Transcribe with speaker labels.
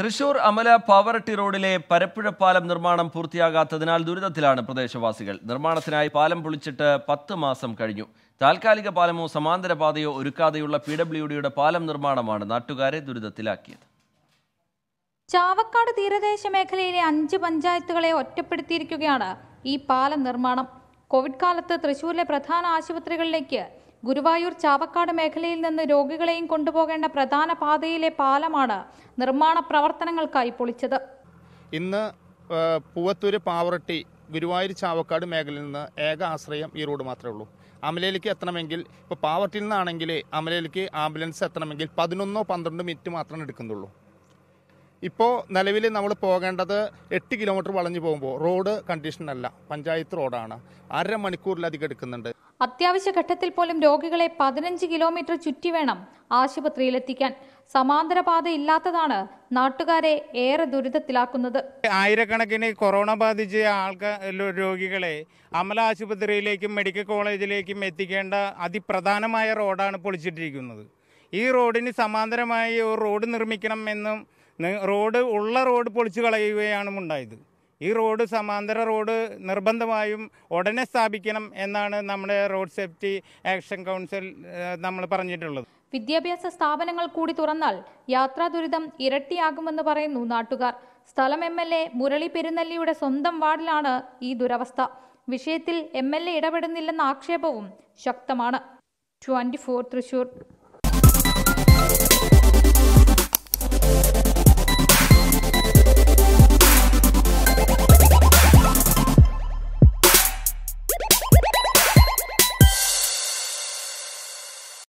Speaker 1: തൃശൂർ അമല പാവറട്ടി റോഡിലെ പരപ്പുഴ പാലം നിർമ്മാണം പൂർത്തിയാകാത്തതിനാൽ ദുരിതത്തിലാണ് പ്രദേശവാസികൾ നിർമ്മാണത്തിനായി പാലം പൊളിച്ചിട്ട് പത്ത് മാസം കഴിഞ്ഞു താൽക്കാലിക പാലമോ സമാന്തര പാതയോ ഒരുക്കാതെയുള്ള പി ഡബ്ല്യു ഡിയുടെ പാലം നിർമ്മാണമാണ് നാട്ടുകാരെ ദുരിതത്തിലാക്കിയത്
Speaker 2: ചാവക്കാട് തീരദേശ മേഖലയിലെ അഞ്ച് പഞ്ചായത്തുകളെ ഒറ്റപ്പെടുത്തിയിരിക്കുകയാണ് ഈ പാലം നിർമ്മാണം കോവിഡ് കാലത്ത് തൃശൂരിലെ പ്രധാന ആശുപത്രികളിലേക്ക് ഗുരുവായൂർ ചാവക്കാട് മേഖലയിൽ നിന്ന് രോഗികളെയും കൊണ്ടുപോകേണ്ട പ്രധാന പാതയിലെ പാലമാണ് നിർമ്മാണ പ്രവർത്തനങ്ങൾക്കായി പൊളിച്ചത്
Speaker 3: ഇന്ന് പൂവത്തൂര് പാവറട്ടി ഗുരുവായൂർ ചാവക്കാട് മേഖലയിൽ നിന്ന് ഏക ആശ്രയം ഈ റോഡ് മാത്രമേ ഉള്ളൂ അമലയിലേക്ക് എത്തണമെങ്കിൽ ഇപ്പൊ പാവറട്ടിയിൽ നിന്നാണെങ്കിൽ അമലയിലേക്ക് ആംബുലൻസ് എത്തണമെങ്കിൽ പതിനൊന്നോ പന്ത്രണ്ടോ മിനിറ്റ് മാത്രമേ എടുക്കുന്നുള്ളൂ ഇപ്പോൾ നിലവിൽ നമ്മൾ പോകേണ്ടത് എട്ട് കിലോമീറ്റർ വളഞ്ഞു പോകുമ്പോൾ റോഡ് കണ്ടീഷനല്ല പഞ്ചായത്ത് റോഡാണ് അര മണിക്കൂറിലധികം എടുക്കുന്നുണ്ട്
Speaker 2: അത്യാവശ്യ ഘട്ടത്തിൽ പോലും രോഗികളെ പതിനഞ്ച് കിലോമീറ്റർ ചുറ്റി വേണം ആശുപത്രിയിലെത്തിക്കാൻ സമാന്തര പാത ഇല്ലാത്തതാണ് നാട്ടുകാരെ ഏറെ ദുരിതത്തിലാക്കുന്നത്
Speaker 4: ആയിരക്കണക്കിന് കൊറോണ ബാധിച്ച ആൾക്കാർ രോഗികളെ അമല ആശുപത്രിയിലേക്കും മെഡിക്കൽ കോളേജിലേക്കും എത്തിക്കേണ്ട അതിപ്രധാനമായ റോഡാണ് പൊളിച്ചിട്ടിരിക്കുന്നത് ഈ റോഡിന് സമാന്തരമായി ഒരു റോഡ് നിർമ്മിക്കണം എന്നും റോഡ് ഉള്ള റോഡ് പൊളിച്ചു കളയുകയാണ് ഉണ്ടായത് ഈ റോഡ് സമാന്തര റോഡ് നിർബന്ധമായും ഉടനെ സ്ഥാപിക്കണം എന്നാണ് നമ്മുടെ റോഡ് സേഫ്റ്റി ആക്ഷൻ കൗൺസിൽ നമ്മൾ പറഞ്ഞിട്ടുള്ളത്
Speaker 2: വിദ്യാഭ്യാസ സ്ഥാപനങ്ങൾ കൂടി തുറന്നാൽ യാത്രാ ദുരിതം ഇരട്ടിയാകുമെന്ന് പറയുന്നു നാട്ടുകാർ സ്ഥലം എം എൽ എ മുരളി പെരുന്നല്ലിയുടെ സ്വന്തം വാർഡിലാണ് ഈ ദുരവസ്ഥ വിഷയത്തിൽ എം എൽ എ ഇടപെടുന്നില്ലെന്ന ആക്ഷേപവും ശക്തമാണ് ട്വന്റി ഫോർ തൃശൂർ